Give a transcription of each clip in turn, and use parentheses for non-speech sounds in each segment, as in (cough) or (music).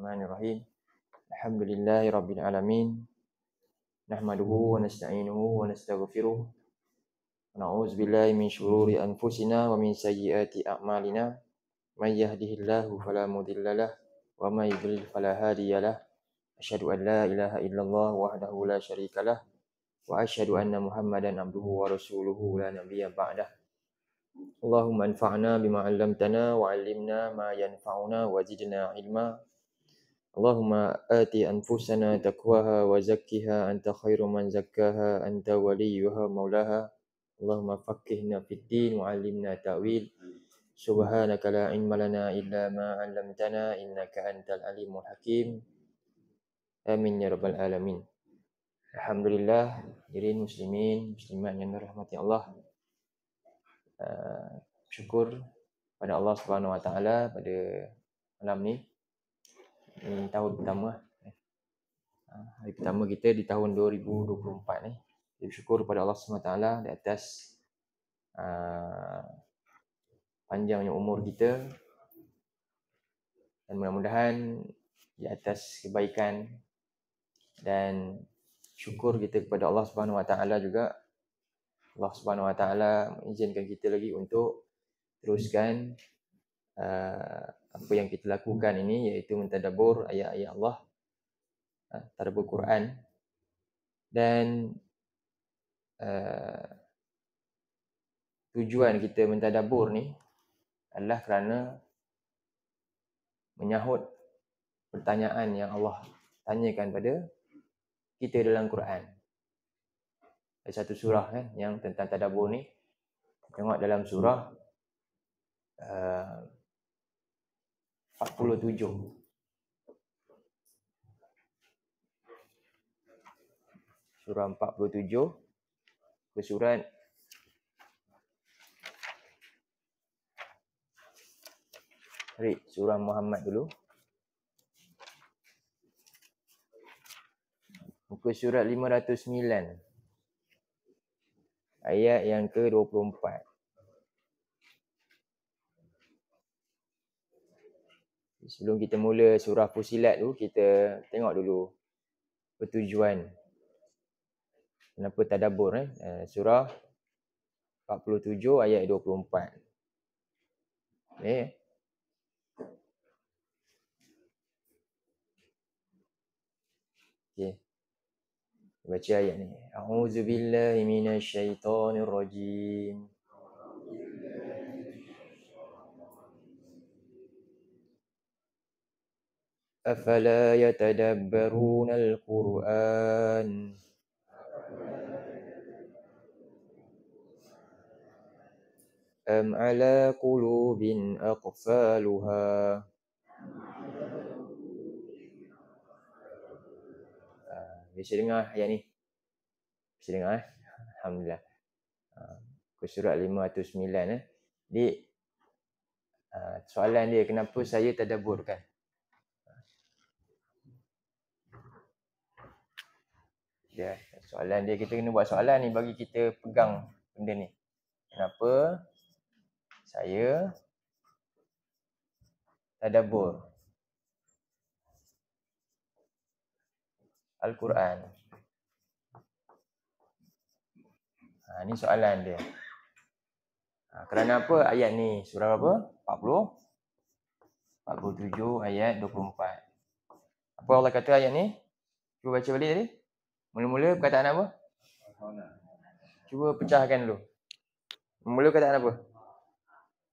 الرحمن الرحيم الحمد لله رب العالمين نحمده ونستعينه ونستغفره ونعوذ بالله من شرور أنفسنا ومن سيئات أعمالنا من يهده الله فلا مضل له ومن يضلل فلا هادي له أشهد أن لا إله إلا الله وحده لا شريك له وأشهد أن محمدا عبده ورسوله لا نبي بعده اللهم انفعنا بما علمتنا وعلمنا ما ينفعنا وزدنا علما اللهم آت أنفسنا تقواها وزكها أنت خير من زكاها أنت وليها مولاها اللهم فقهنا في الدين وعلمنا تأويل سبحانك لا علم لنا إلا ما علمتنا إنك أنت العليم الحكيم آمين يا رب العالمين الحمد لله جيرين مسلمين مسلمات yang dirahmati Allah uh, syukur pada Allah Subhanahu wa taala pada malam ni ini tahun pertama ha, hari pertama kita di tahun 2024 ni kita bersyukur kepada Allah SWT di atas uh, panjangnya umur kita dan mudah-mudahan di atas kebaikan dan syukur kita kepada Allah Subhanahu Wa Taala juga Allah Subhanahu Wa Taala mengizinkan kita lagi untuk teruskan uh, apa yang kita lakukan ini iaitu mentadabur ayat-ayat Allah uh, tadabur Quran dan uh, tujuan kita mentadabur ni adalah kerana menyahut pertanyaan yang Allah tanyakan pada kita dalam Quran. Ada satu surah kan yang tentang tadabbur ni. Tengok dalam surah 47 Surah 47 Bersurat Read surah Muhammad dulu Muka surat 509 Ayat yang ke-24 Ayat sebelum kita mula surah Fusilat tu kita tengok dulu pertujuan kenapa tadabbur eh, eh surah 47 ayat 24 okey okey baca ayat ni a'udzubillahi minasyaitonirrajim أفلا يتدبرون القرآن أم على قلوب أقفالها Bisa dengar ayat ni Bisa dengar eh Alhamdulillah Ke surat 509 eh Di Soalan dia kenapa saya tadabur kan dia. Ya, soalan dia kita kena buat soalan ni bagi kita pegang benda ni. Kenapa saya tadabbur Al-Quran. Ha, ni soalan dia. Ha, kerana apa ayat ni? Surah apa? 40. 47 ayat 24. Apa Allah kata ayat ni? Cuba baca balik tadi. Mula-mula perkataan apa? Cuba pecahkan dulu. Mula mula perkataan apa?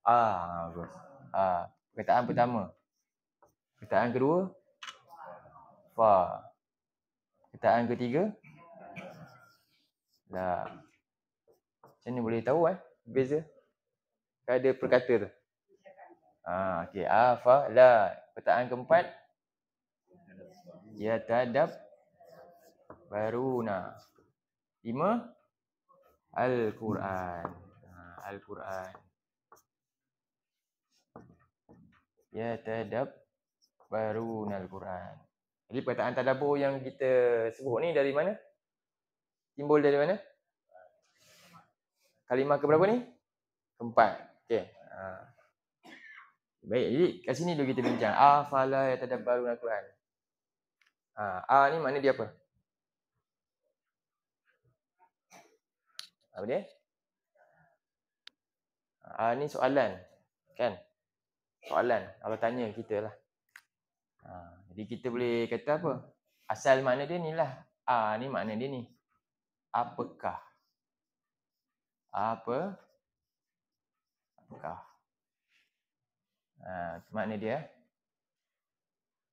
Ah, bagus. Ha, ah, perkataan pertama. Perkataan kedua? Fa. Perkataan ketiga? La. Macam ni boleh tahu eh? Beza. Kada kan perkata tu. Ah, okey. Ah, fa, la. Perkataan keempat? Ya tadap baruna. Lima. Al-Quran. Ah, Al-Quran. Ya terhadap baruna Al-Quran. Jadi perkataan tadabur yang kita sebut ni dari mana? simbol dari mana? Kalimah keberapa ni? Keempat. Okey. Ha. Baik, jadi kat sini dulu kita bincang. Afala ya tadabbarun al-Quran. Ha, ah ni makna dia apa? Apa dia? Ha, ni soalan. Kan? Soalan. Kalau tanya kita lah. Ha, jadi kita boleh kata apa? Asal mana dia ni lah. Ha, ni mana dia ni. Apakah? Apa? Apakah? Ha, mana dia. Eh.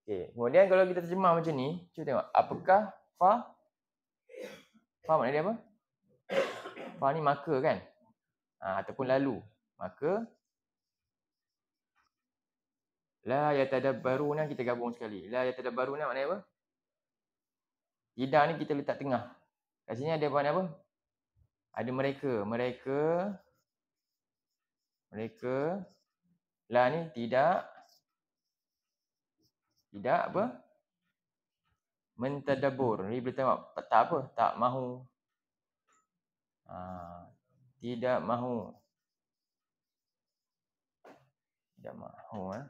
Okay. Kemudian kalau kita terjemah macam ni. Cuba tengok. Apakah? Fa? Fa mana dia apa? Fa ni maka kan? Ha, ataupun lalu. Maka la yatadabbaruna kita gabung sekali. La yatadabbaruna maknanya apa? Tidak ni kita letak tengah. Kat sini ada apa? apa Ada mereka. Mereka mereka la ni tidak tidak apa? mentadabur. Ni boleh tengok tak apa, tak mahu Ha, tidak mahu. Tidak mahu. Eh?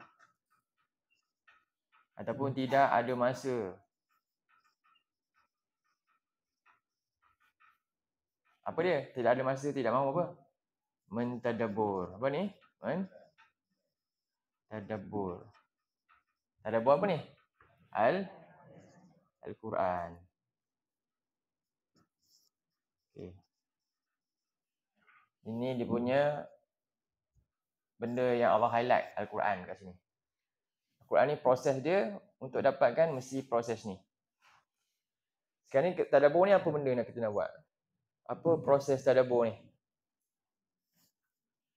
Ataupun hmm. tidak ada masa. Apa dia? Tidak ada masa, tidak mahu apa? Mentadabur. Apa ni? Men? Kan? Tadabur. Tadabur apa ni? Al? Al-Quran. Okay. Ini dia punya hmm. benda yang Allah highlight Al-Quran kat sini. Al-Quran ni proses dia untuk dapatkan mesti proses ni. Sekarang ni tadabur ni apa benda nak kita nak buat? Apa proses tadabur ni?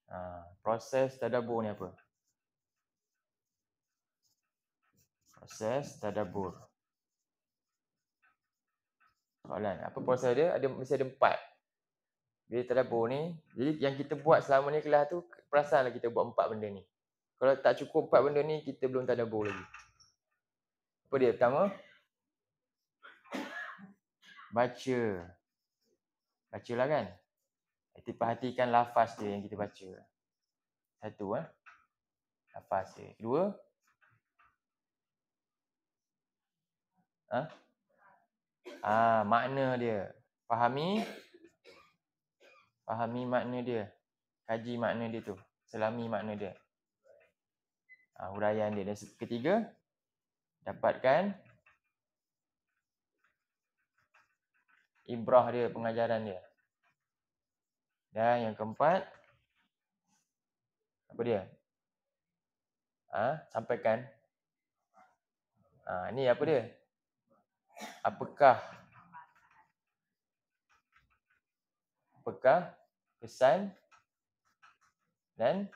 Ha, proses tadabur ni apa? Proses tadabur. Soalan, apa proses dia? Ada, mesti ada empat bila terdabur ni jadi yang kita buat selama ni kelas tu perasanlah kita buat empat benda ni kalau tak cukup empat benda ni kita belum terdabur lagi apa dia pertama baca baca lah kan kita perhatikan lafaz dia yang kita baca satu eh lafaz dia kedua ah ha? ah makna dia fahami Fahami makna dia. Kaji makna dia tu. Selami makna dia. Ha, huraian dia. Dan ketiga, dapatkan ibrah dia, pengajaran dia. Dan yang keempat, apa dia? Ha, sampaikan. Ha, ah, ini apa dia? Apakah? Apakah? kesan dan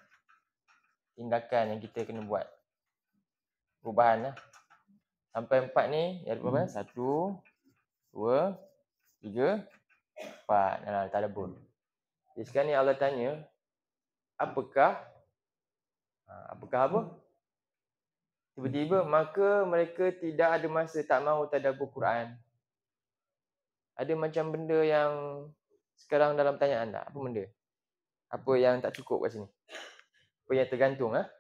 tindakan yang kita kena buat. Perubahan lah. Sampai empat ni, ada berapa? Hmm. Satu, dua, tiga, empat. Nah, tak ada pun. Jadi sekarang ni Allah tanya, apakah, ha, apakah apa? Tiba-tiba, maka mereka tidak ada masa tak mahu tadabur Quran. Ada macam benda yang sekarang dalam tanya anda apa benda apa yang tak cukup kat sini apa yang tergantung ah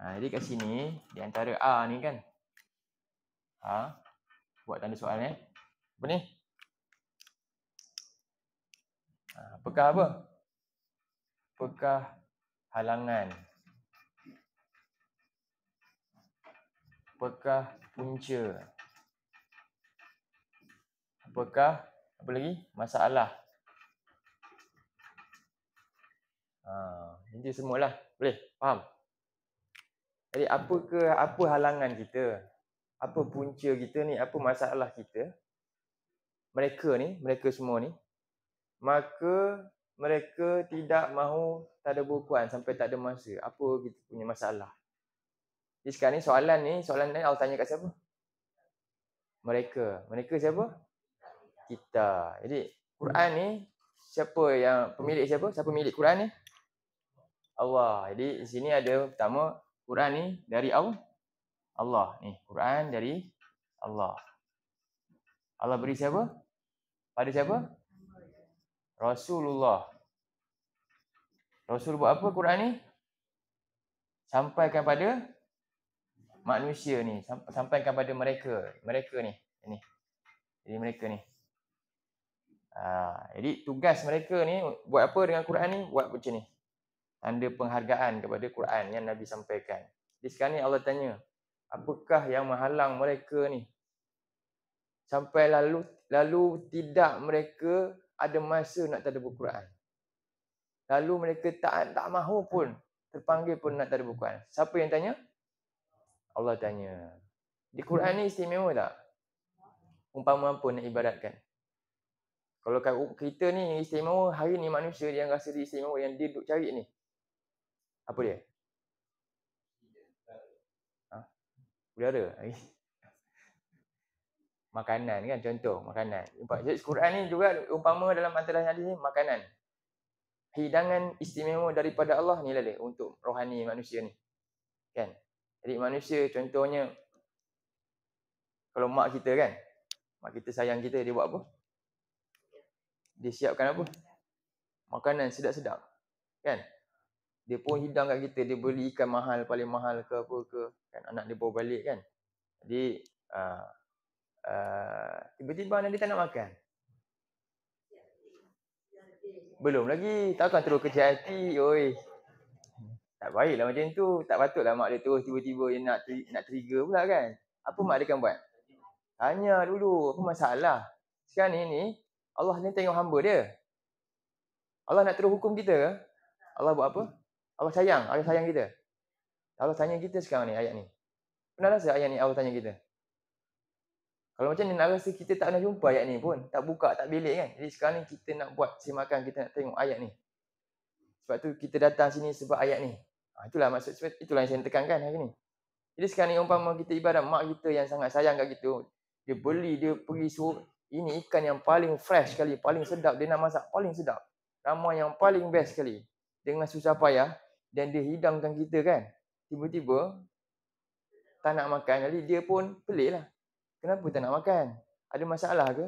ha? ha, jadi kat sini di antara a ni kan ha buat tanda soal eh apa ni ha, apakah apa apakah halangan apakah punca apakah apa lagi masalah ha, ini semualah boleh faham jadi apa ke apa halangan kita apa punca kita ni apa masalah kita mereka ni mereka semua ni maka mereka tidak mahu tak ada bukuan sampai tak ada masa apa kita punya masalah jadi sekarang ni soalan ni soalan ni awak tanya kat siapa mereka mereka siapa kita. Jadi Quran hmm. ni siapa yang pemilik siapa? Siapa milik Quran ni? Allah. Jadi di sini ada pertama Quran ni dari Allah. Allah ni Quran dari Allah. Allah beri siapa? Pada siapa? Rasulullah. Rasul buat apa Quran ni? Sampaikan pada manusia ni, sampaikan pada mereka, mereka ni, ini. Jadi mereka ni. Ha, jadi tugas mereka ni buat apa dengan Quran ni? Buat macam ni. Tanda penghargaan kepada Quran yang Nabi sampaikan. Jadi sekarang ni Allah tanya, apakah yang menghalang mereka ni? Sampai lalu lalu tidak mereka ada masa nak tadabbur Quran. Lalu mereka tak tak mahu pun terpanggil pun nak tadabbur Quran. Siapa yang tanya? Allah tanya. Di Quran ni istimewa tak? Umpama apa nak ibaratkan? Kalau kita ni yang istimewa, hari ni manusia yang rasa dia istimewa yang dia duduk cari ni. Apa dia? Ha? Udara. (laughs) makanan kan contoh makanan. Jadi Quran ni juga umpama dalam antara hadis ni makanan. Hidangan istimewa daripada Allah ni lah untuk rohani manusia ni. Kan? Jadi manusia contohnya kalau mak kita kan, mak kita sayang kita dia buat apa? dia siapkan apa? Makanan sedap-sedap. Kan? Dia pun hidang kat kita, dia beli ikan mahal, paling mahal ke apa ke, kan anak dia bawa balik kan. Jadi uh, tiba-tiba anak dia tak nak makan. Belum lagi, takkan terus kecil hati, oi. Tak baiklah macam tu, tak patutlah mak dia terus tiba-tiba dia nak nak trigger pula kan. Apa mak dia akan buat? Tanya dulu, apa masalah? Sekarang ni, ni Allah ni tengok hamba dia. Allah nak terus hukum kita ke? Allah buat apa? Allah sayang, Allah sayang kita. Allah tanya kita sekarang ni ayat ni. Pernah rasa ayat ni Allah tanya kita? Kalau macam ni nak rasa kita tak pernah jumpa ayat ni pun. Tak buka, tak bilik kan. Jadi sekarang ni kita nak buat semakan kita nak tengok ayat ni. Sebab tu kita datang sini sebab ayat ni. Ha, itulah maksud itulah yang saya tekankan hari ni. Jadi sekarang ni umpama kita ibadah mak kita yang sangat sayang kat kita. Dia beli, dia pergi suruh, ini ikan yang paling fresh sekali, paling sedap. Dia nak masak paling sedap. Nama yang paling best sekali. Dengan susah payah. Dan dia hidangkan kita kan. Tiba-tiba, tak nak makan. Jadi dia pun pelik lah. Kenapa tak nak makan? Ada masalah ke?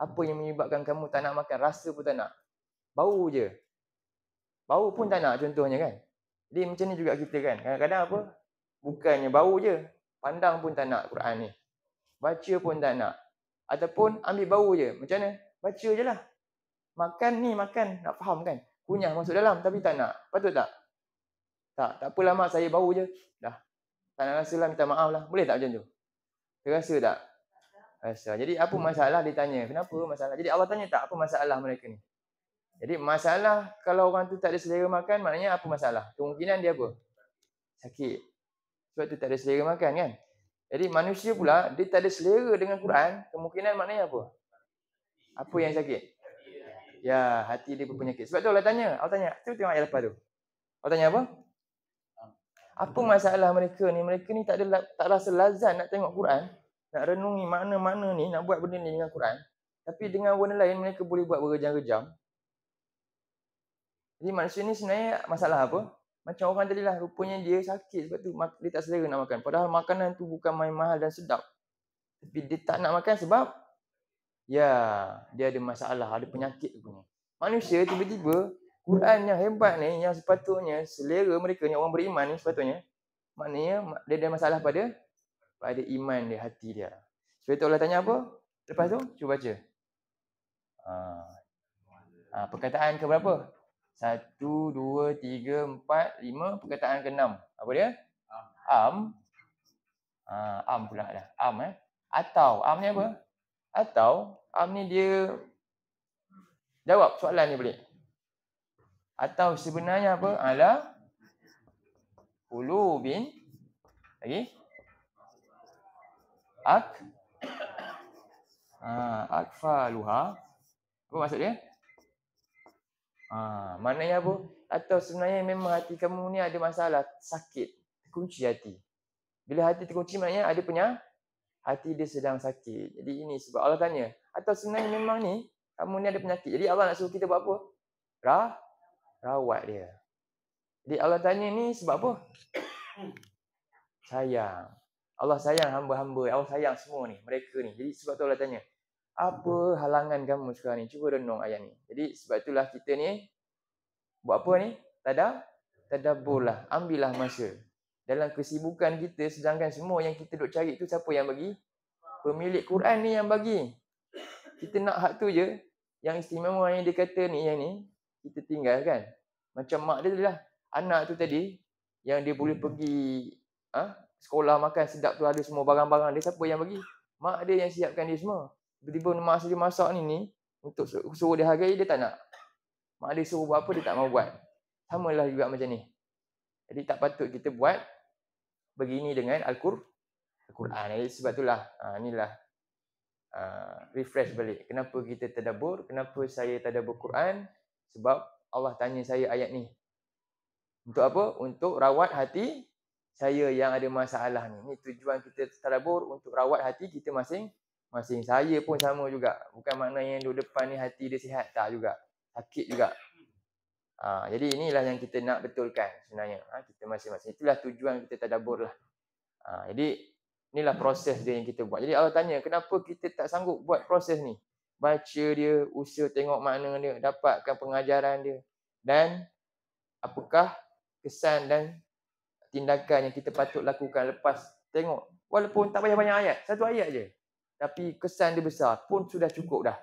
Apa yang menyebabkan kamu tak nak makan? Rasa pun tak nak. Bau je. Bau pun tak nak contohnya kan. Jadi macam ni juga kita kan. Kadang-kadang apa? Bukannya bau je. Pandang pun tak nak Quran ni. Baca pun tak nak ataupun ambil bau je. Macam mana? Baca je lah. Makan ni makan, nak faham kan? Kunyah masuk dalam tapi tak nak. Patut tak? Tak, tak apalah mak saya bau je. Dah. Tak nak rasa lah, minta maaf lah. Boleh tak macam tu? Terasa tak? Rasa. Jadi apa masalah dia tanya? Kenapa masalah? Jadi Allah tanya tak apa masalah mereka ni? Jadi masalah kalau orang tu tak ada selera makan, maknanya apa masalah? Kemungkinan dia apa? Sakit. Sebab tu tak ada selera makan kan? Jadi manusia pula dia tak ada selera dengan Quran, kemungkinan maknanya apa? Apa yang sakit? Ya, hati dia berpenyakit. Sebab tu Allah tanya, Allah tanya, tu tengok ayat lepas tu. Allah tanya apa? Apa masalah mereka ni? Mereka ni tak ada tak rasa lazat nak tengok Quran, nak renungi mana-mana ni nak buat benda ni dengan Quran. Tapi dengan warna lain mereka boleh buat berjam-jam. Jadi manusia ni sebenarnya masalah apa? Macam orang tadi lah, rupanya dia sakit sebab tu dia tak selera nak makan. Padahal makanan tu bukan main mahal dan sedap. Tapi dia tak nak makan sebab ya, dia ada masalah, ada penyakit tu punya. Manusia tiba-tiba, Quran yang hebat ni, yang sepatutnya selera mereka ni, orang beriman ni sepatutnya, maknanya dia ada masalah pada pada iman dia, hati dia. Sebab tu Allah tanya apa? Lepas tu, cuba baca. Ha. Ha, perkataan ke berapa? Satu, dua, tiga, empat, lima. Perkataan ke enam. Apa dia? Am. Am, ha, am pula dah. Am eh. Atau. Am ni apa? Atau. Am ni dia. Jawab soalan ni boleh? Atau sebenarnya apa? Ala. Ulu bin. Lagi. Ak. Ha, akfa luha. Apa maksud dia? Ha, maknanya apa? Atau sebenarnya memang hati kamu ni ada masalah, sakit, Kunci hati. Bila hati terkunci maknanya ada punya hati dia sedang sakit. Jadi ini sebab Allah tanya. Atau sebenarnya memang ni kamu ni ada penyakit. Jadi Allah nak suruh kita buat apa? Rah, rawat dia. Jadi Allah tanya ni sebab apa? sayang. Allah sayang hamba-hamba. Allah sayang semua ni. Mereka ni. Jadi sebab tu Allah tanya apa halangan kamu sekarang ni? Cuba renung ayat ni. Jadi sebab itulah kita ni buat apa ni? Tada tada tadabburlah, ambillah masa. Dalam kesibukan kita sedangkan semua yang kita duk cari tu siapa yang bagi? Pemilik Quran ni yang bagi. Kita nak hak tu je. Yang istimewa yang dia kata ni yang ni kita tinggalkan. Macam mak dia tu lah. Anak tu tadi yang dia boleh pergi ha? sekolah makan sedap tu ada semua barang-barang dia siapa yang bagi? Mak dia yang siapkan dia semua tiba-tiba masa dia masak ni ni untuk suruh dia hargai dia tak nak. Mak dia suruh buat apa dia tak mau buat. Sama lah juga macam ni. Jadi tak patut kita buat begini dengan Al-Quran. Al ah, Jadi sebab itulah ha, inilah ha, refresh balik. Kenapa kita terdabur? Kenapa saya terdabur Quran? Sebab Allah tanya saya ayat ni. Untuk apa? Untuk rawat hati saya yang ada masalah ni. Ini tujuan kita terdabur untuk rawat hati kita masing masing saya pun sama juga bukan makna yang duduk depan ni hati dia sihat tak juga sakit juga ha, jadi inilah yang kita nak betulkan sebenarnya ha, kita masing-masing itulah tujuan kita tadabbur lah ha, jadi inilah proses dia yang kita buat jadi Allah tanya kenapa kita tak sanggup buat proses ni baca dia usaha tengok makna dia dapatkan pengajaran dia dan apakah kesan dan tindakan yang kita patut lakukan lepas tengok walaupun tak banyak-banyak ayat satu ayat je tapi kesan dia besar pun sudah cukup dah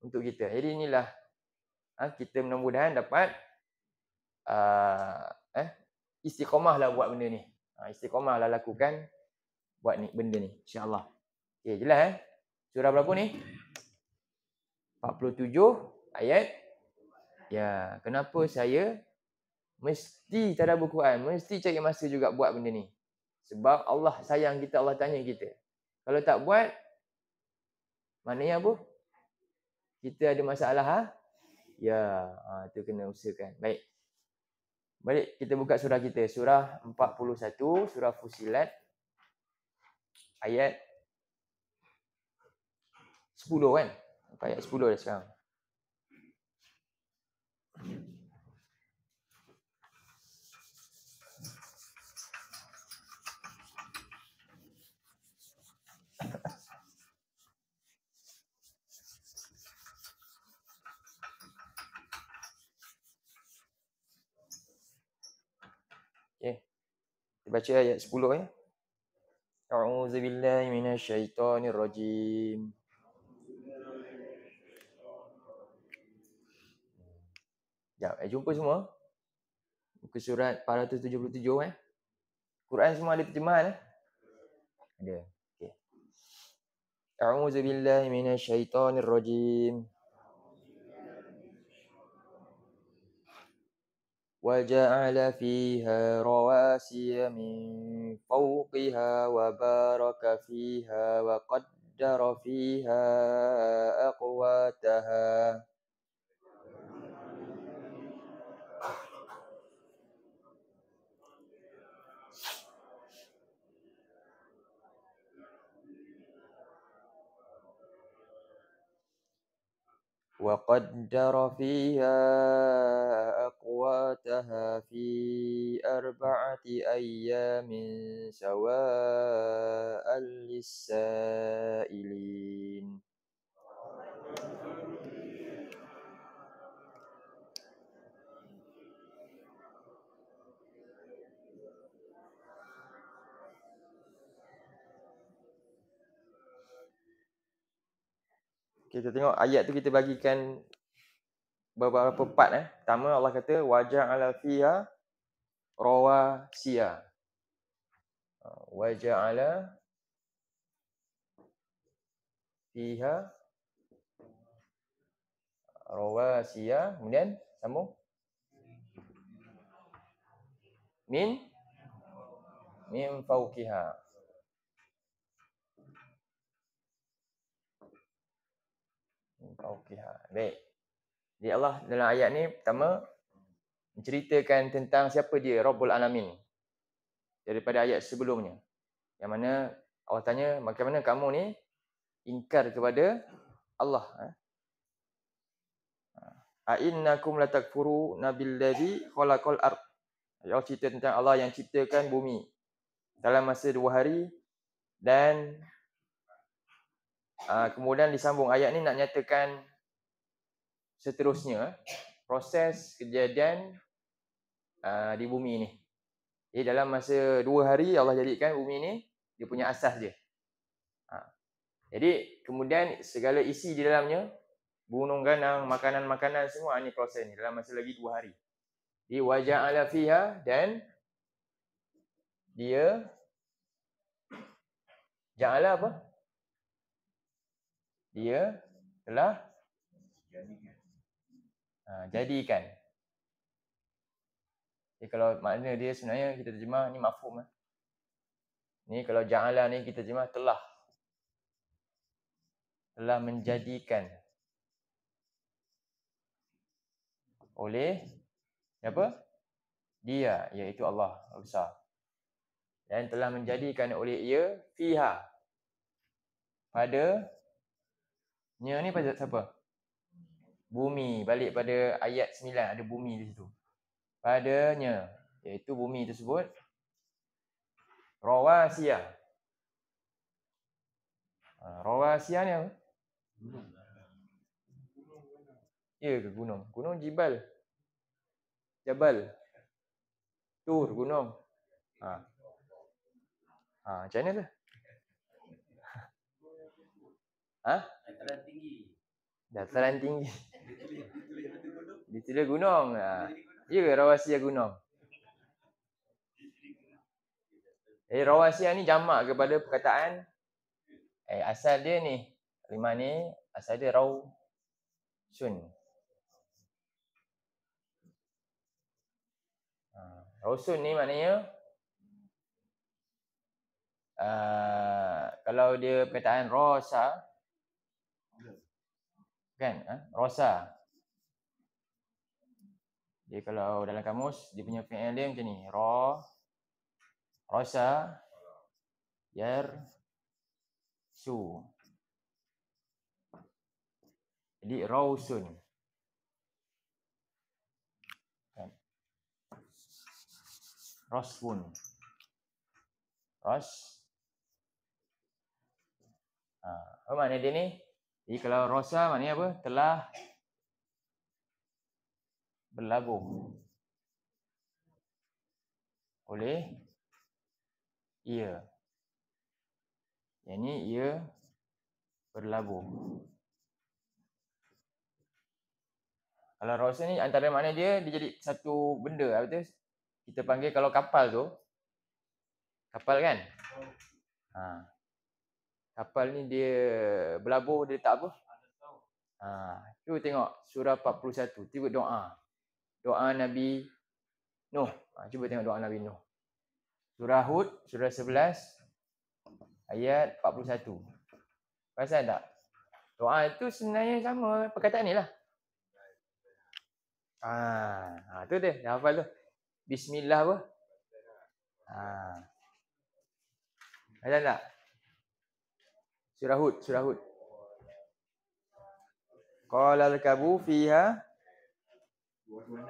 untuk kita. Jadi inilah ah, kita mudah-mudahan dapat uh, eh, istiqomah lah buat benda ni. Ha, istiqomah lah lakukan buat ni benda ni. InsyaAllah. Okay, jelas eh. Surah berapa ni? 47 ayat. Ya, kenapa saya mesti tak ada Quran, mesti cari masa juga buat benda ni. Sebab Allah sayang kita, Allah tanya kita. Kalau tak buat, Maknanya apa? Kita ada masalah ha? Ya, ha, tu kena usahakan. Baik. Baik, kita buka surah kita. Surah 41, surah Fusilat. Ayat 10 kan? Ayat 10 dah sekarang. baca ayat 10 ya. Eh. A'udzu billahi minasyaitonir rajim. Ya, eh, jumpa semua. Muka surat 477 eh. Quran semua ada terjemahan eh. Ada. Okey. A'udzu billahi minasyaitonir rajim. وجعل فيها رواسي من فوقها وبارك فيها وقدر فيها أقواتها وقدر فيها أقواتها في أربعة أيام سواء للسائلين kita tengok ayat tu kita bagikan beberapa part eh. Pertama Allah kata wajah ala fiha rawasiya. Ha, wajah ala fiha rawasiya. Kemudian sambung. Min min fawqiha. fawqiha. Baik. Jadi Allah dalam ayat ni pertama menceritakan tentang siapa dia Rabbul Alamin daripada ayat sebelumnya. Yang mana Allah tanya bagaimana kamu ni ingkar kepada Allah eh. A innakum latakfuru nabillazi khalaqal ard. Ayat cerita tentang Allah yang ciptakan bumi dalam masa dua hari dan Ah, kemudian disambung ayat ni nak nyatakan seterusnya eh. proses kejadian uh, di bumi ni. Jadi dalam masa dua hari Allah jadikan bumi ni dia punya asas dia. Ha. Jadi kemudian segala isi di dalamnya gunung ganang, makanan-makanan semua ni proses ni dalam masa lagi dua hari. Di wajah ala fiha dan dia janganlah apa? dia telah ha, jadikan. Jadi kalau makna dia sebenarnya kita terjemah ni mafhum eh. Ni kalau ja'ala ni kita terjemah telah telah menjadikan oleh apa? Dia iaitu Allah besar. Dan telah menjadikan oleh ia fiha pada Nya ni pada siapa? Bumi. Balik pada ayat 9 ada bumi di situ. Padanya iaitu bumi tersebut rawasiyah. Ha, rawasiyah ni apa? Ya ke gunung? Gunung Jibal. Jabal. Tur gunung. Ha. Ha, macam mana tu? (laughs) Ha? Dataran tinggi. Di sini Gunung. Ha. Ya ke Rawasia Gunung? Eh, Rawasia ni jamak kepada perkataan eh, asal dia ni. Lima ni, asal dia Raw Sun. Ha. Ah, Raw Sun ni maknanya Uh, kalau dia perkataan rosa kan eh? rosa dia kalau dalam kamus dia punya fi'il dia macam ni ra rosa yer, su jadi rausun kan rasun ras ha apa makna dia ni jadi kalau rosa maknanya apa? Telah berlabuh oleh ia. Yang ini ia berlabuh. Kalau rosa ni antara makna dia, dia jadi satu benda. Apa tu? Kita panggil kalau kapal tu. Kapal kan? Ha. Kapal ni dia berlabuh dia tak apa. Ha, tu tengok surah 41. Tiba doa. Doa Nabi Nuh. Ha, cuba tengok doa Nabi Nuh. Surah Hud, surah 11 ayat 41. Pasal tak? Doa itu sebenarnya sama perkataan ni lah. Ha, ha, tu dia. Dah hafal tu. Bismillah apa? Ha. Pasal tak? Surah Hud, Surah Hud. Qala al-kabu fiha 26.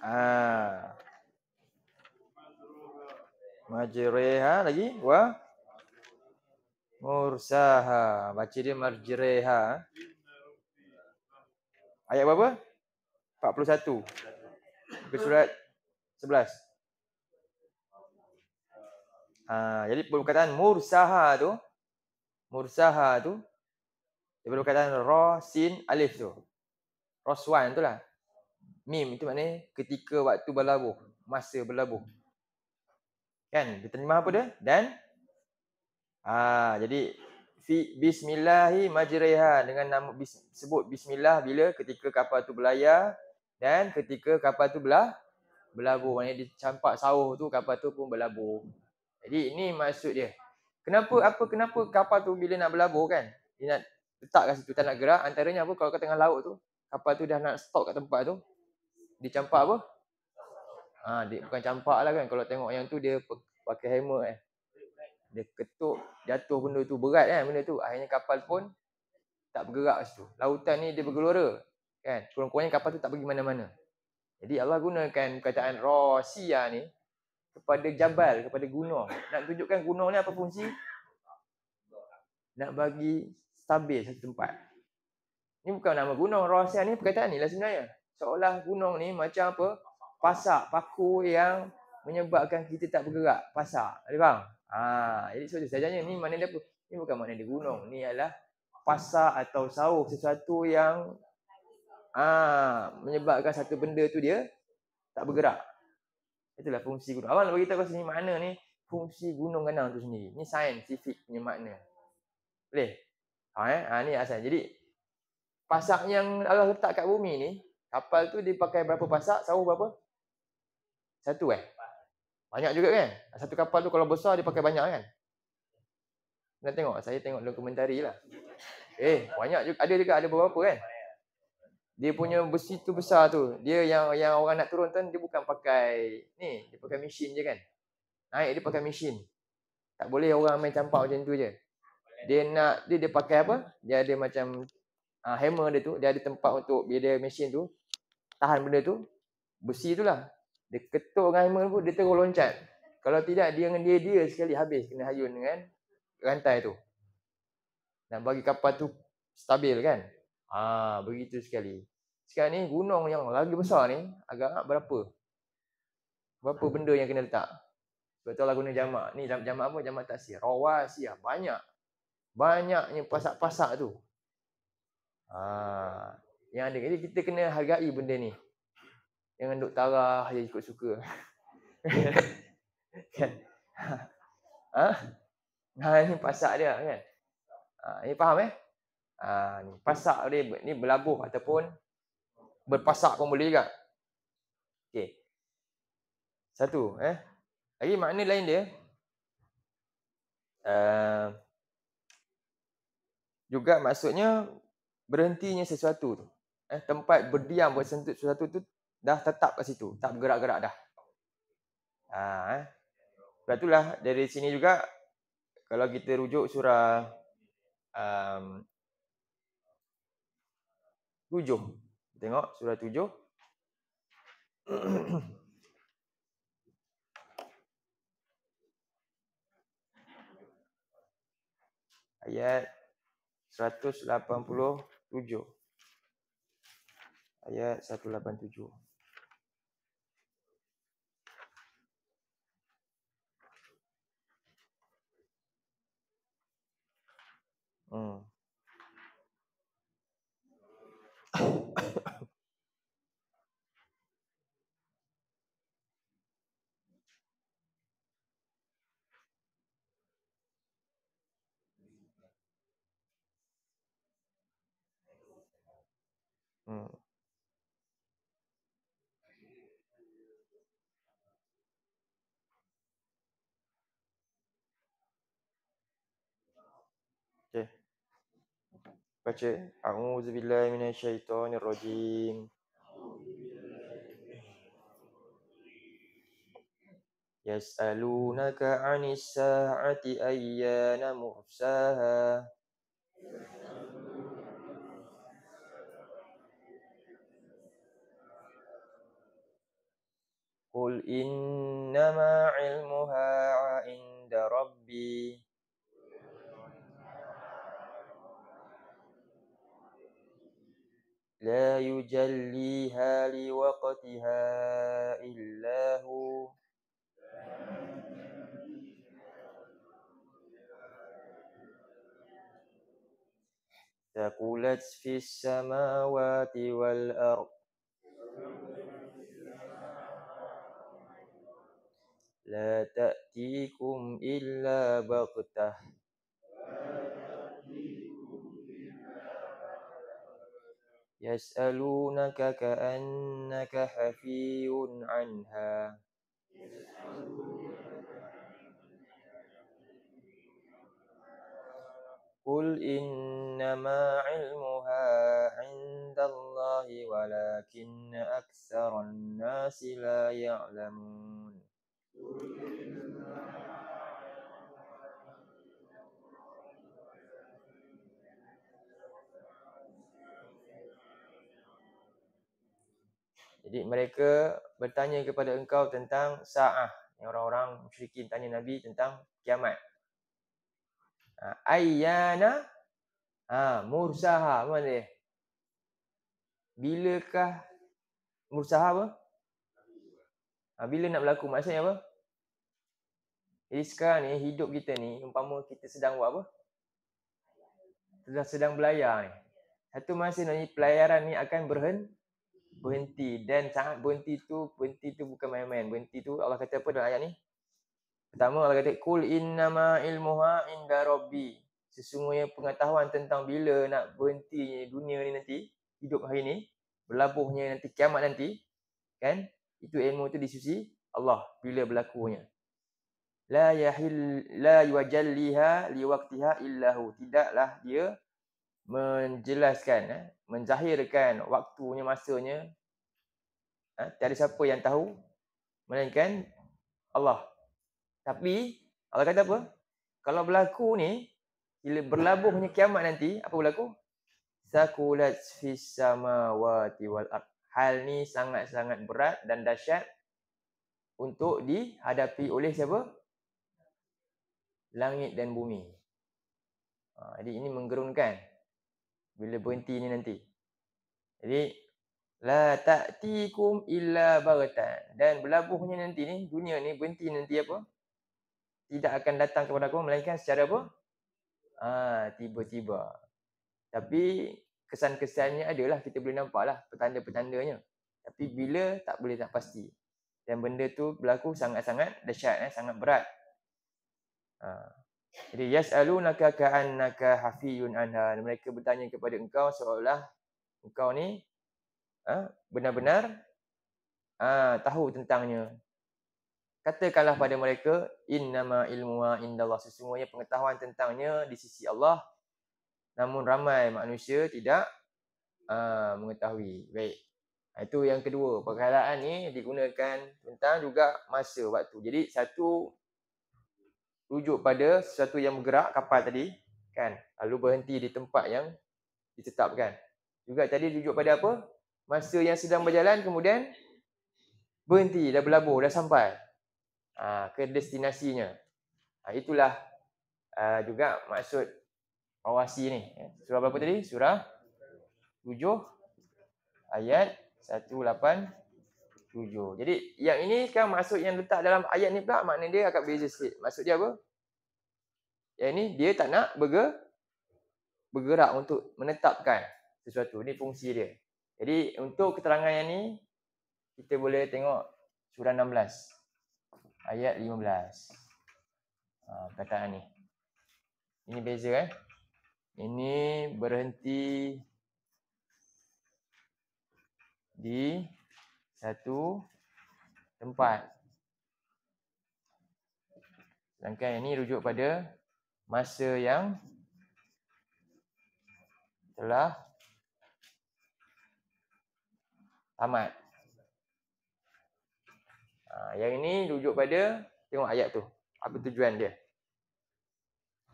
Ah. Majreha lagi wa mursaha. Baca dia marjreha. Ayat berapa? 41. Ke surat 11. Ha, jadi perkataan mursaha tu mursaha tu dia perkataan ra sin alif tu. Roswan tu lah. Mim itu maknanya ketika waktu berlabuh, masa berlabuh. Kan? Diterjemah apa dia? Dan aa, ha, jadi fi bismillahi majriha dengan nama bis, sebut bismillah bila ketika kapal tu berlayar dan ketika kapal tu belah berlabuh maknanya dicampak sawah tu kapal tu pun berlabuh jadi ini maksud dia. Kenapa apa kenapa kapal tu bila nak berlabuh kan? Dia nak letak kat situ tak nak gerak. Antaranya apa kalau kat tengah laut tu, kapal tu dah nak stop kat tempat tu. Dicampak apa? Ha, dia bukan campak lah kan. Kalau tengok yang tu dia pakai hammer Eh. Dia ketuk, jatuh benda tu berat kan benda tu. Akhirnya kapal pun tak bergerak kat situ. Lautan ni dia bergelora. Kan? Kurang-kurangnya kapal tu tak pergi mana-mana. Jadi Allah gunakan perkataan rosia ni kepada jabal, kepada gunung. Nak tunjukkan gunung ni apa fungsi? Nak bagi stabil satu tempat. Ini bukan nama gunung. Rahsia ni perkataan ni lah sebenarnya. Seolah gunung ni macam apa? Pasak, paku yang menyebabkan kita tak bergerak. Pasak. Ada bang? Ha, jadi sebab saya tanya ni mana dia apa? Ini bukan mana dia gunung. Ni adalah pasak atau sawah. Sesuatu yang ha, menyebabkan satu benda tu dia tak bergerak. Itulah fungsi gunung. Abang nak beritahu kau sini makna ni fungsi gunung kena untuk sendiri. Ini saintifik punya makna. Boleh? Ha, eh? ha ni asal. Jadi pasak yang Allah letak kat bumi ni, kapal tu dia pakai berapa pasak? Sawah berapa? Satu eh? Banyak juga kan? Satu kapal tu kalau besar dia pakai banyak kan? Nak tengok? Saya tengok dalam dokumentari lah. Eh, banyak juga. Ada juga ada beberapa kan? dia punya hmm. besi tu besar tu. Dia yang yang orang nak turun tu dia bukan pakai ni, dia pakai mesin je kan. Naik dia pakai mesin. Tak boleh orang main campak macam tu je. Dia nak dia dia pakai apa? Dia ada macam uh, hammer dia tu, dia ada tempat untuk bila dia mesin tu tahan benda tu, besi tu lah. Dia ketuk dengan hammer tu, dia terus loncat. Kalau tidak dia dengan dia dia sekali habis kena hayun dengan rantai tu. Dan bagi kapal tu stabil kan? Ah, begitu sekali sekarang ni gunung yang lagi besar ni agak berapa? Berapa benda yang kena letak? Sebab tu lah guna jamak. Ni jamak apa? Jamak taksir. Rawasiyah. Banyak. Banyaknya pasak-pasak tu. Ha. Yang ada. Jadi kita kena hargai benda ni. Jangan duk tarah je ikut suka. kan? (laughs) ha? Ha, ni pasak dia kan? Ha, ni faham eh? Ha, ni pasak dia ni berlabuh ataupun berpasak pun boleh juga. Okey. Satu eh. Lagi makna lain dia uh, juga maksudnya berhentinya sesuatu tu. Eh tempat berdiam buat sentuh sesuatu tu dah tetap kat situ, tak bergerak-gerak dah. Ah uh, eh. Sebab itulah dari sini juga kalau kita rujuk surah um, tujuh tengok surah 7 (clears throat) ayat 187 ayat 187 Hmm. (clears throat) Okey. Baca a'udzubillahi minasyaitonirrajim. Yas'alunaka 'anis sa'ati ayyana mursaha. Yes, قل إنما علمها عند ربي لا يجليها لوقتها إلا هو ثقلت في السماوات والأرض لا تأتيكم إلا بغتة يسألونك كأنك حفي عنها قل إنما علمها عند الله ولكن أكثر الناس لا يعلمون Jadi mereka bertanya kepada engkau tentang sa'ah. Orang-orang musyrikin tanya Nabi tentang kiamat. Ha, ayyana ha, mursaha. Mana dia? Bilakah mursaha apa? Ha, bila nak berlaku maksudnya apa? Jadi sekarang ni hidup kita ni umpama kita sedang buat apa? Sudah sedang belayar ni. Satu masa nanti pelayaran ni akan berhen berhenti dan sangat berhenti tu berhenti tu bukan main-main. Berhenti tu Allah kata apa dalam ayat ni? Pertama Allah kata kul innama ilmuha inda rabbi. Sesungguhnya pengetahuan tentang bila nak berhenti dunia ni nanti hidup hari ni berlabuhnya nanti kiamat nanti kan itu ilmu itu di sisi Allah bila berlakunya la yahil la yajalliha li waqtiha illahu tidaklah dia menjelaskan eh, menzahirkan waktunya masanya eh, tiada siapa yang tahu melainkan Allah tapi Allah kata apa kalau berlaku ni bila berlabuhnya kiamat nanti apa berlaku sakulat fis samawati wal ard hal ni sangat-sangat berat dan dahsyat untuk dihadapi oleh siapa? Langit dan bumi. Ha, jadi ini menggerunkan bila berhenti ni nanti. Jadi la ta'tikum illa baghatan dan berlabuhnya nanti ni dunia ni berhenti nanti apa? Tidak akan datang kepada aku melainkan secara apa? Ah, tiba-tiba. Tapi kesan-kesannya adalah kita boleh nampak lah petanda-petandanya. Tapi hmm. bila tak boleh tak pasti. Dan benda tu berlaku sangat-sangat dahsyat, eh? sangat berat. Ha. Jadi yas'alunaka ka'annaka hafiyun anha. Mereka bertanya kepada engkau seolah olah engkau ni ha, benar-benar ha, tahu tentangnya. Katakanlah pada mereka innama ilmuha indallah. Sesungguhnya pengetahuan tentangnya di sisi Allah namun ramai manusia tidak uh, mengetahui. Baik. Ah, itu yang kedua, perkaraan ni digunakan tentang juga masa waktu. Jadi satu rujuk pada sesuatu yang bergerak kapal tadi, kan? Lalu ah, berhenti di tempat yang ditetapkan. Juga tadi rujuk pada apa? Masa yang sedang berjalan kemudian berhenti, dah berlabuh, dah sampai. Ha, ke destinasinya. Ha, itulah uh, juga maksud Awasi ni. Surah berapa tadi? Surah 7 ayat 187. Jadi yang ini kan masuk yang letak dalam ayat ni pula makna dia agak beza sikit. Maksud dia apa? Yang ini dia tak nak berger bergerak untuk menetapkan sesuatu. Ini fungsi dia. Jadi untuk keterangan yang ni kita boleh tengok surah 16 ayat 15. Ah ha, perkataan ni. Ini beza kan? Eh? ini berhenti di satu tempat. Sedangkan ini rujuk pada masa yang telah tamat. Ha, yang ini rujuk pada, tengok ayat tu. Apa tujuan dia.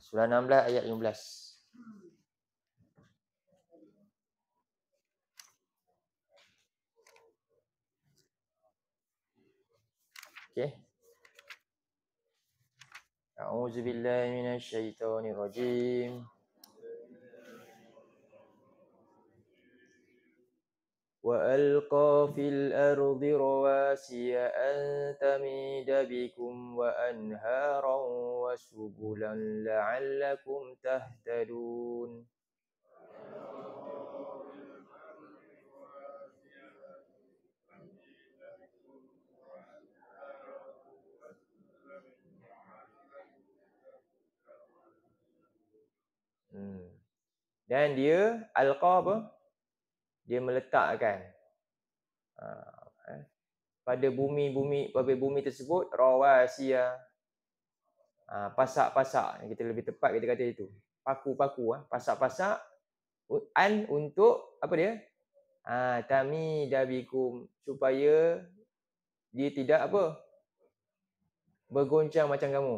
Surah 16 ayat 15. أعوذ بالله من الشيطان الرجيم وألقى في الأرض رواسي أن تميد بكم وأنهارا وسبلا لعلكم تهتدون Dan dia alqa apa? Dia meletakkan ha, eh, pada bumi-bumi pada bumi tersebut rawasiya ha, pasak-pasak kita lebih tepat kita kata itu paku-paku ah pasak-pasak an untuk apa dia ah ha, tami dabikum supaya dia tidak apa bergoncang macam kamu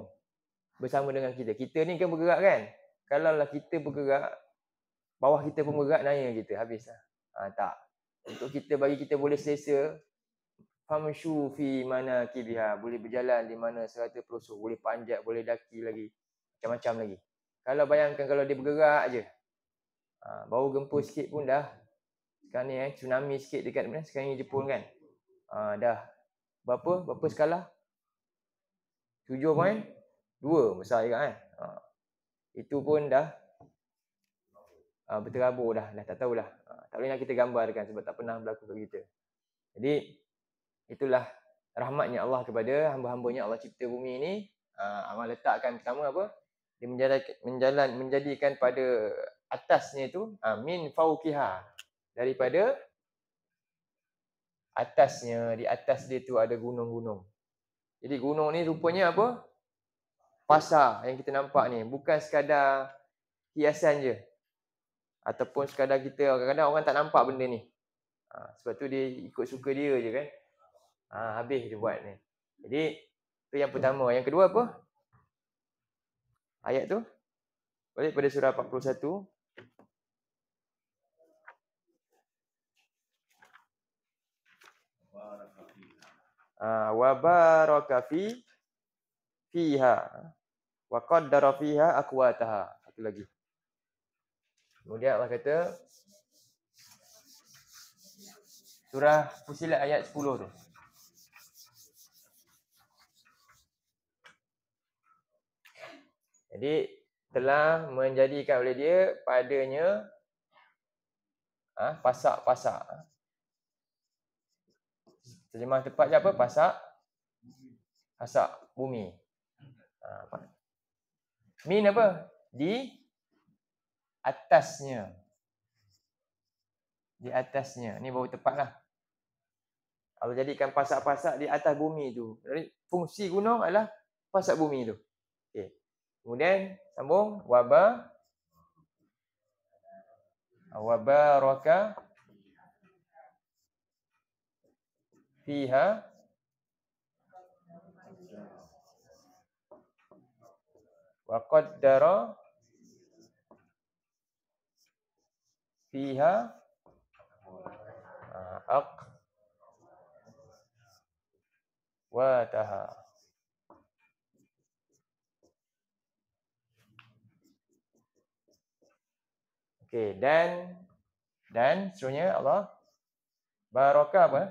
bersama dengan kita kita ni kan bergerak kan kalaulah kita bergerak bawah kita pun berat naya kita habis lah. Ha, tak. Untuk kita bagi kita boleh selesa famshu fi mana kibiha boleh berjalan di mana serata perosok boleh panjat boleh daki lagi macam-macam lagi. Kalau bayangkan kalau dia bergerak aje. Ha, bau gempa sikit pun dah sekarang ni eh, tsunami sikit dekat mana sekarang ni Jepun kan. Ha, dah berapa berapa skala? 7.2 besar juga kan. Ha. Itu pun dah uh, berterabur dah, dah tak tahulah. Uh, tak boleh nak kita gambarkan sebab tak pernah berlaku kat kita. Jadi itulah rahmatnya Allah kepada hamba-hambanya Allah cipta bumi ini. Uh, ah, Amal letakkan pertama apa? Dia menjalankan, menjalan, menjadikan pada atasnya itu uh, min fauqiha daripada atasnya di atas dia tu ada gunung-gunung. Jadi gunung ni rupanya apa? Pasar yang kita nampak ni bukan sekadar hiasan je ataupun sekadar kita kadang-kadang orang tak nampak benda ni. Ha, sebab tu dia ikut suka dia je kan. Ha, habis dia buat ni. Jadi tu yang pertama, yang kedua apa? Ayat tu balik pada surah 41. Ha, wa baraka fi fiha wa qaddara fiha aqwataha satu lagi Kemudian Allah kata Surah Fusilat ayat 10 tu. Jadi telah menjadikan oleh dia padanya ah ha, pasak-pasak. Terjemah tepat je apa? Pasak pasak bumi. Ha, ah, apa? Min apa? Di atasnya. Di atasnya. Ini baru tepatlah. Kalau jadikan pasak-pasak di atas bumi tu. Jadi fungsi gunung adalah pasak bumi tu. Okey. Kemudian sambung waba wabaraka fiha wa qaddara فيها أقواتها Okay, dan dan seterusnya Allah barakah apa?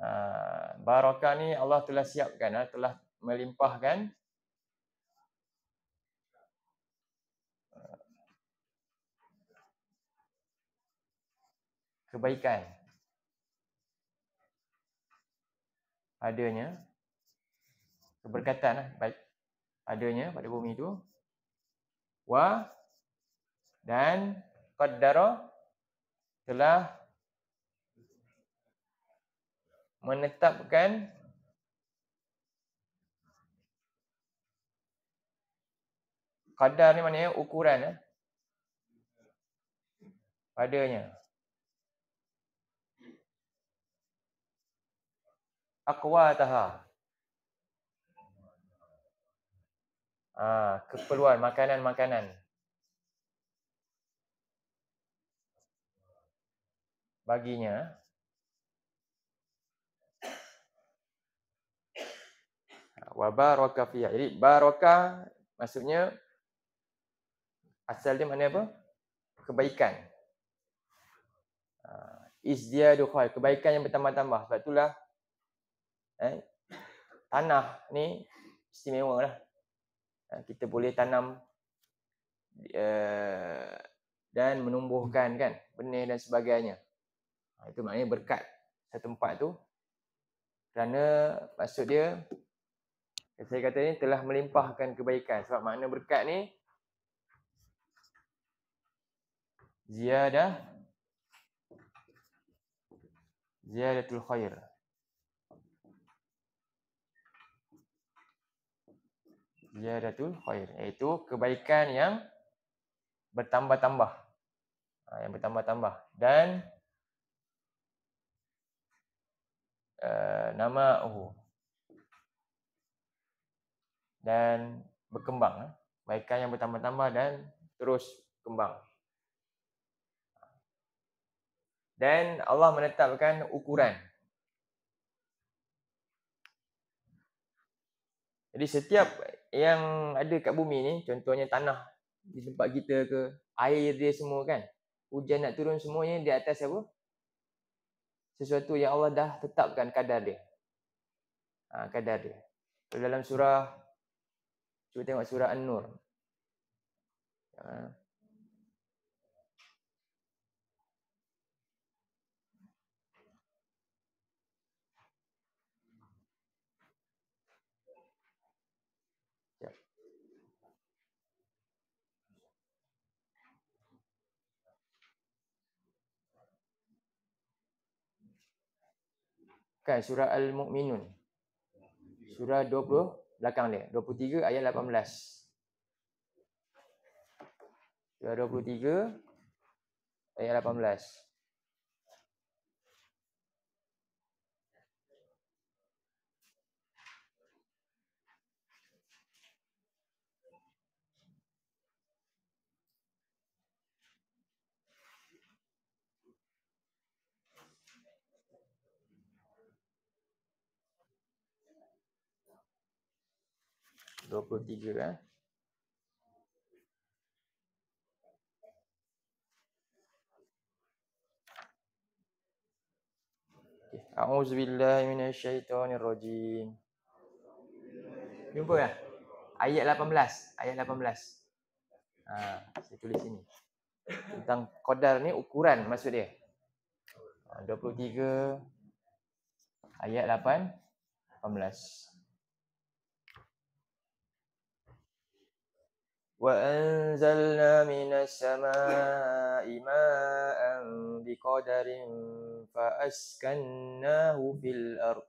Ha, ah, barakah ni Allah telah siapkan, ah, telah melimpahkan kebaikan adanya keberkatan lah. baik adanya pada bumi itu wa dan qaddara telah menetapkan qadar ni maknanya ukuran eh, padanya aqwataha ah keperluan makanan-makanan baginya wa baraka fiha jadi baraka maksudnya asal dia makna apa kebaikan ah izdiyadu khair kebaikan yang bertambah-tambah sebab itulah eh, tanah ni istimewa lah. Eh, kita boleh tanam uh, dan menumbuhkan kan benih dan sebagainya. Ha, itu maknanya berkat satu tempat tu. Kerana maksud dia saya kata ni telah melimpahkan kebaikan. Sebab makna berkat ni ziyadah ziyadatul khair. ziyadatul khair iaitu kebaikan yang bertambah-tambah ha, yang bertambah-tambah dan uh, eh, nama uhu dan berkembang eh. kebaikan yang bertambah-tambah dan terus berkembang. dan Allah menetapkan ukuran Jadi setiap yang ada kat bumi ni contohnya tanah di tempat kita ke air dia semua kan hujan nak turun semuanya di atas apa sesuatu yang Allah dah tetapkan kadar dia ha, kadar dia kalau dalam surah cuba tengok surah An-Nur ha, Kan surah Al-Mu'minun. Surah 20 belakang dia. 23 ayat 18. Surah 23 ayat 18. 23 kan? eh. A'udzubillahi minasyaitonirrajim. Jumpa ya? Ayat 18, ayat 18. Ha, saya tulis sini. Tentang qadar ni ukuran maksud dia. 23 ha, ayat 8 18. وأنزلنا من السماء ماء بقدر فأسكناه في الأرض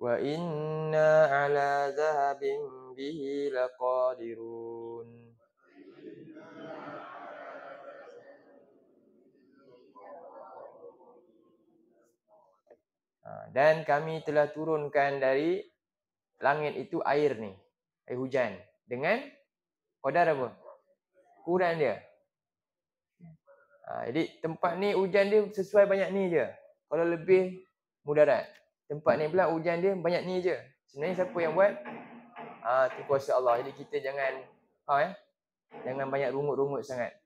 وإنا على ذهب به لقادرون Ha, dan kami telah turunkan dari langit itu air ni air hujan dengan kadar apa ukuran dia ha, jadi tempat ni hujan dia sesuai banyak ni je kalau lebih mudarat tempat ni pula hujan dia banyak ni je sebenarnya siapa yang buat ah kuasa Allah jadi kita jangan ha ya jangan banyak rungut-rungut sangat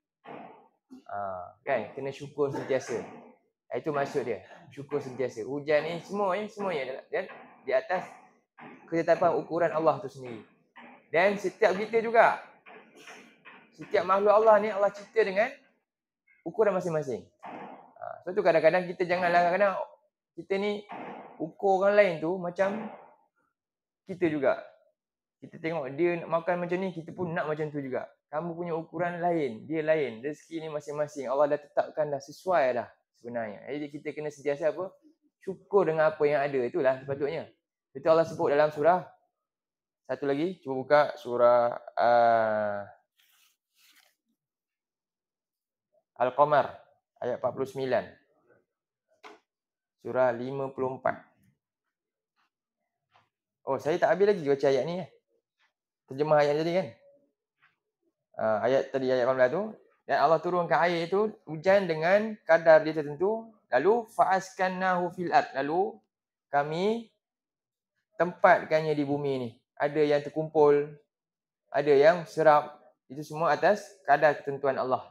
ah kan kena syukur sentiasa Ah, itu maksud dia. Syukur sentiasa. Hujan ni semua ni eh, semua ya kan? di atas ketetapan ukuran Allah tu sendiri. Dan setiap kita juga setiap makhluk Allah ni Allah cipta dengan ukuran masing-masing. Ha, ah, so tu kadang-kadang kita janganlah kadang-kadang kita ni ukur orang lain tu macam kita juga. Kita tengok dia nak makan macam ni, kita pun nak macam tu juga. Kamu punya ukuran lain, dia lain. Rezeki ni masing-masing. Allah dah tetapkan dah sesuai dah sebenarnya. Jadi eh, kita kena sentiasa apa? Syukur dengan apa yang ada. Itulah sepatutnya. Itu Allah sebut dalam surah. Satu lagi. Cuba buka surah uh, Al-Qamar. Ayat 49. Surah 54. Oh, saya tak habis lagi baca ayat ni. Terjemah ayat tadi kan? Uh, ayat tadi ayat 18 tu dan Allah turunkan air itu hujan dengan kadar dia tertentu lalu faaskannahu fil ard lalu kami tempatkannya di bumi ini. ada yang terkumpul ada yang serap itu semua atas kadar ketentuan Allah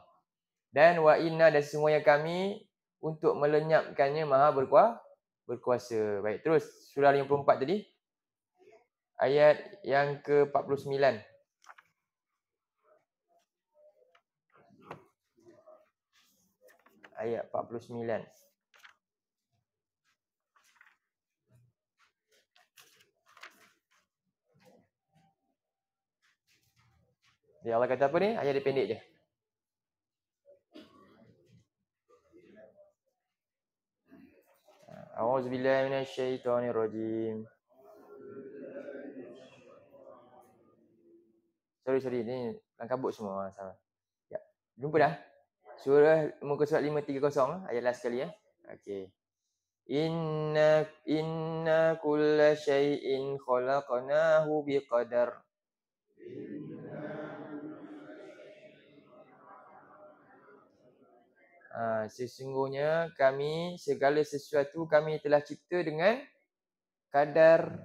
dan wa inna dan semua yang kami untuk melenyapkannya maha berkuasa berkuasa baik terus surah 54 tadi ayat yang ke 49 ayat 49. Dia Allah kata apa ni? Ayat dia pendek je. A'udzu billahi minasyaitonir rajim. Sorry sorry ni langkabut semua sama. Ya. Jumpa dah. Surah muka surat 530 ayat last sekali ya. Okey. Inna inna kulla shay'in khalaqnahu biqadar. Ha, sesungguhnya kami segala sesuatu kami telah cipta dengan kadar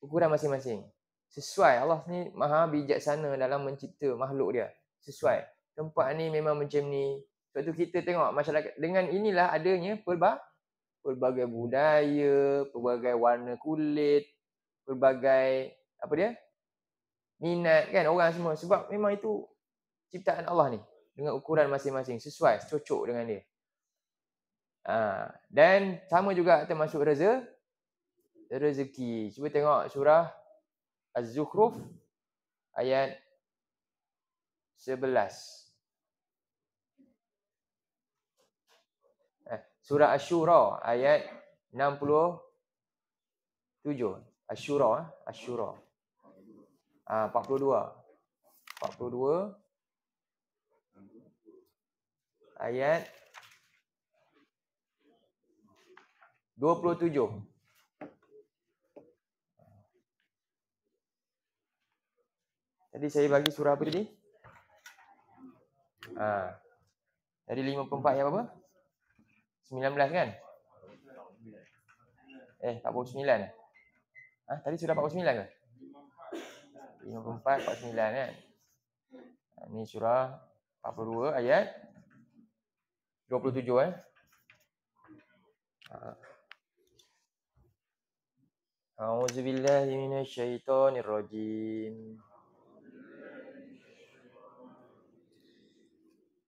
ukuran masing-masing. Sesuai. Allah ni maha bijaksana dalam mencipta makhluk dia. Sesuai. Hmm tempat ni memang macam ni. Sebab tu kita tengok masyarakat dengan inilah adanya pelba, pelbagai budaya, pelbagai warna kulit, pelbagai apa dia? Minat kan orang semua sebab memang itu ciptaan Allah ni dengan ukuran masing-masing sesuai, cocok dengan dia. Ha, dan sama juga termasuk rezeki rezeki. Cuba tengok surah Az-Zukhruf ayat Surah Ashura ayat 67. Ashura. Ashura. Ha, 42. 42. Ayat 27. Jadi saya bagi surah apa tadi? Ha. Dari 54 ayat apa? 19 kan? Eh, 49 eh? Ha, ah, tadi sudah 49 ke? 54, 49 kan? Ini ah, ni surah 42 ayat 27 eh? Ha. A'udzubillahi minasyaitonirrajim.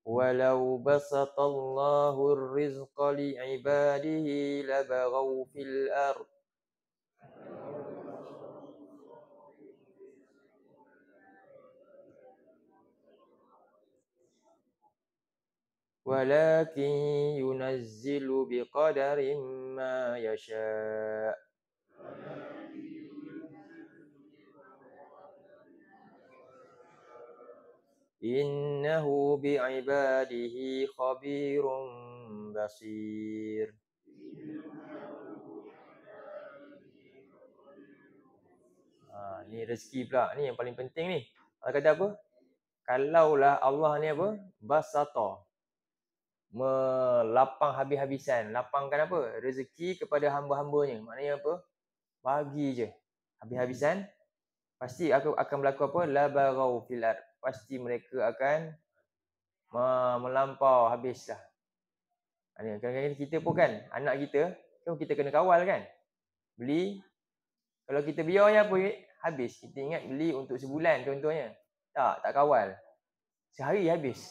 ولو بسط الله الرزق لعباده لبغوا في الأرض ولكن ينزل بقدر ما يشاء إنه بعباده خبير basir. Ha, ni rezeki pula. Ni yang paling penting ni. Allah kata apa? Kalaulah Allah ni apa? Basata. Melapang habis-habisan. Lapangkan apa? Rezeki kepada hamba-hambanya. Maknanya apa? Bagi je. Habis-habisan pasti aku akan berlaku apa la barau fil pasti mereka akan melampau habislah ha, ni kadang-kadang kita pun kan anak kita kan kita kena kawal kan beli kalau kita biar je apa habis kita ingat beli untuk sebulan contohnya tak tak kawal sehari habis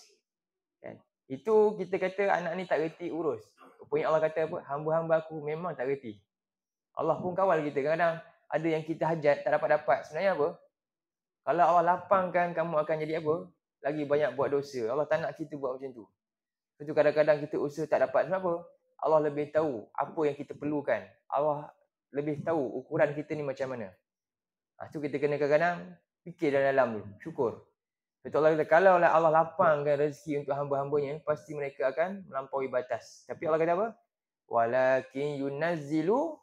kan itu kita kata anak ni tak reti urus Punya Allah kata apa hamba-hamba aku memang tak reti Allah pun kawal kita kadang-kadang ada yang kita hajat tak dapat dapat sebenarnya apa kalau Allah lapangkan kamu akan jadi apa lagi banyak buat dosa Allah tak nak kita buat macam tu Betul kadang-kadang kita usaha tak dapat sebab apa Allah lebih tahu apa yang kita perlukan Allah lebih tahu ukuran kita ni macam mana ha, tu kita kena kadang-kadang fikir dalam dalam tu syukur betul lagi kata kalau Allah lapangkan rezeki untuk hamba-hambanya pasti mereka akan melampaui batas tapi Allah kata apa walakin yunazzilu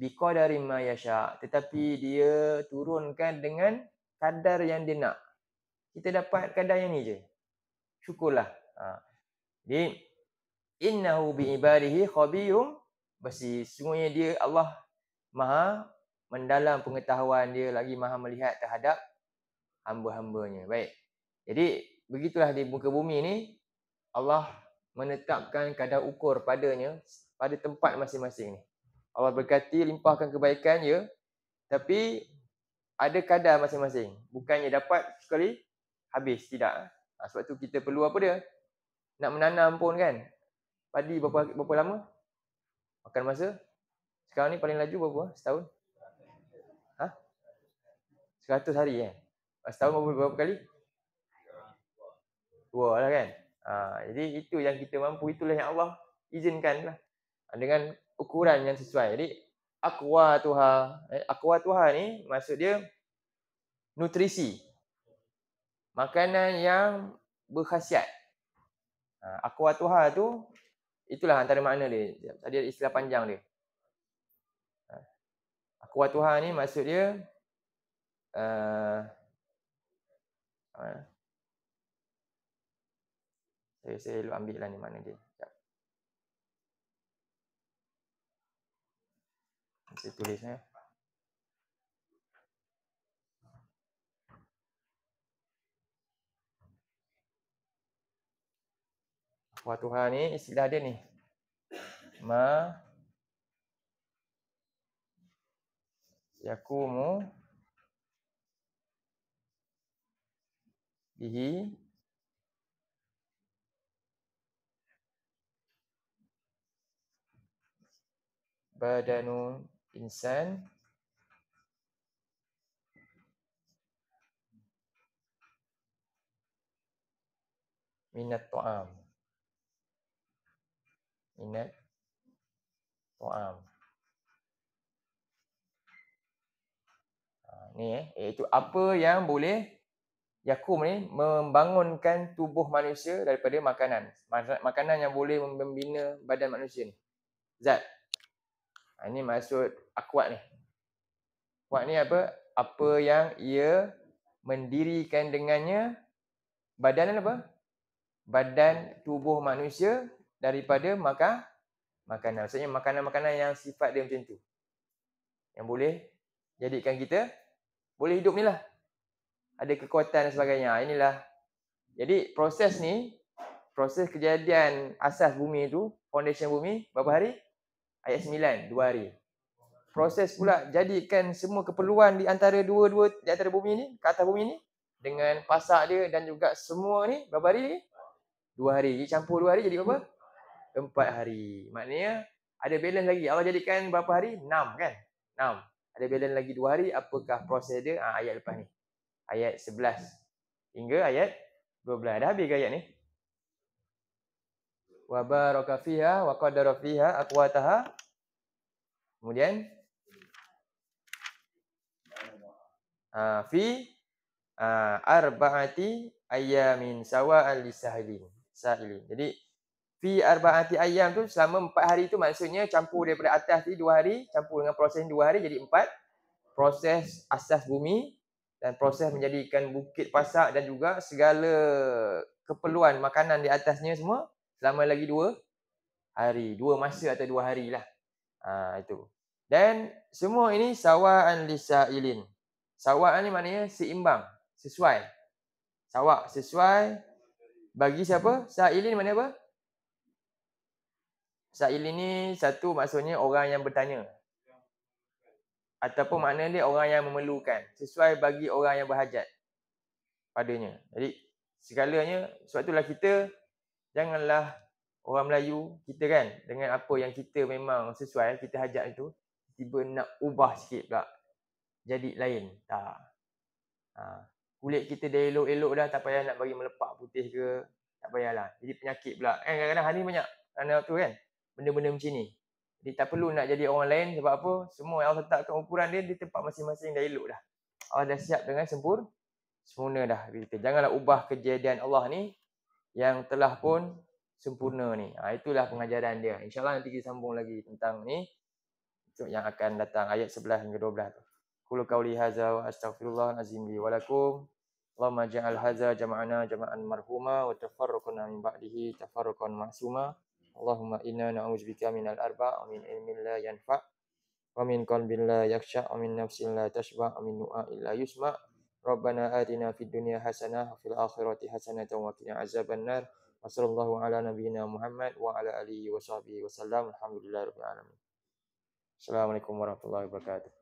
biqadari ma yasha tetapi dia turunkan dengan kadar yang dia nak kita dapat kadar yang ni je syukurlah ha jadi innahu bi ibadihi khabirum basi sungguhnya dia Allah maha mendalam pengetahuan dia lagi maha melihat terhadap hamba-hambanya baik jadi begitulah di muka bumi ni Allah menetapkan kadar ukur padanya pada tempat masing-masing ni Allah berkati limpahkan kebaikan ya. Tapi ada kadar masing-masing. Bukannya dapat sekali habis tidak. Ha, sebab tu kita perlu apa dia? Nak menanam pun kan. Padi berapa berapa lama? Makan masa. Sekarang ni paling laju berapa? Setahun. Ha? 100 hari kan. Eh? Ha, setahun berapa, berapa kali? Dua lah kan. Ha, jadi itu yang kita mampu itulah yang Allah izinkan lah. Ha, dengan ukuran yang sesuai. Jadi aqua tuha, eh, aqua tuha ni maksud dia nutrisi. Makanan yang berkhasiat. Ha, aqua tuha tu itulah antara makna dia. Tadi istilah panjang dia. Ha, aqua tuha ni maksud dia uh, saya, lu ambil lah ni mana dia. saya tulis ya. Wah eh. Tuhan ni istilah dia ni. Ma yakumu bihi badanun insan minat ta'am minat ta'am ha, ah, ni eh iaitu apa yang boleh Yakum ni membangunkan tubuh manusia daripada makanan. Makanan yang boleh membina badan manusia ni. Zat. Ha, ini maksud akuat ni. Akuat ni apa? Apa yang ia mendirikan dengannya badan apa? Badan tubuh manusia daripada maka makanan. Maksudnya makanan-makanan yang sifat dia macam tu. Yang boleh jadikan kita boleh hidup ni lah. Ada kekuatan dan sebagainya. Ha, inilah. Jadi proses ni, proses kejadian asas bumi tu, foundation bumi, berapa hari? ayat 9 dua hari. Proses pula jadikan semua keperluan di antara dua-dua di antara bumi ni, ke atas bumi ni dengan pasak dia dan juga semua ni berapa hari ni? Dua hari. Jadi campur dua hari jadi berapa? Empat hari. Maknanya ada balance lagi. Allah jadikan berapa hari? Enam kan? Enam. Ada balance lagi dua hari. Apakah proses dia? Ha, ayat lepas ni. Ayat sebelas. Hingga ayat dua belas. Dah habis ke ayat ni? wa baraka fiha wa qaddara fiha aqwataha kemudian uh, fi uh, arbaati ayamin sawa'an lisahilin sahilin jadi fi arbaati ayam tu selama empat hari tu maksudnya campur daripada atas tadi dua hari campur dengan proses dua hari jadi empat proses asas bumi dan proses menjadikan bukit pasak dan juga segala keperluan makanan di atasnya semua selama lagi dua hari. Dua masa atau dua hari lah. Ha, itu. Dan semua ini sawa'an lisa'ilin. Sawa'an ni maknanya seimbang. Sesuai. Sawak sesuai bagi siapa? Sa'ilin mana apa? Sa'ilin ni satu maksudnya orang yang bertanya. Ataupun makna dia orang yang memerlukan. Sesuai bagi orang yang berhajat. Padanya. Jadi segalanya sebab itulah kita janganlah orang Melayu kita kan dengan apa yang kita memang sesuai kita hajat itu tiba nak ubah sikit pula jadi lain tak ha. kulit kita dah elok-elok dah tak payah nak bagi melepak putih ke tak payahlah jadi penyakit pula kan kadang-kadang hari banyak kerana tu kan benda-benda macam ni jadi tak perlu nak jadi orang lain sebab apa semua yang Allah letakkan ukuran dia di tempat masing-masing dah elok dah Allah dah siap dengan sempur sempurna dah kita janganlah ubah kejadian Allah ni yang telah hmm. pun sempurna hmm. ni. Ha, itulah pengajaran dia. InsyaAllah nanti kita sambung lagi tentang ni. Untuk yang akan datang ayat 11 hingga 12 tu. Kulu kauli haza wa astaghfirullah azim li walakum. Allahumma ja'al haza jama'ana jama'an marhuma wa tafarruquna min ba'dihi tafarruqan ma'suma. Allahumma inna na'udzubika minal arba wa min ilmin la yanfa' wa min qalbin la Yaksha. wa min nafsin la tashba' wa min nu'a illa yusma' ربنا آتنا في الدنيا حسنة وفي الآخرة حسنة وقنا عذاب النار وصلى الله على نبينا محمد وعلى آله وصحبه وسلم الحمد لله رب العالمين السلام عليكم ورحمة الله وبركاته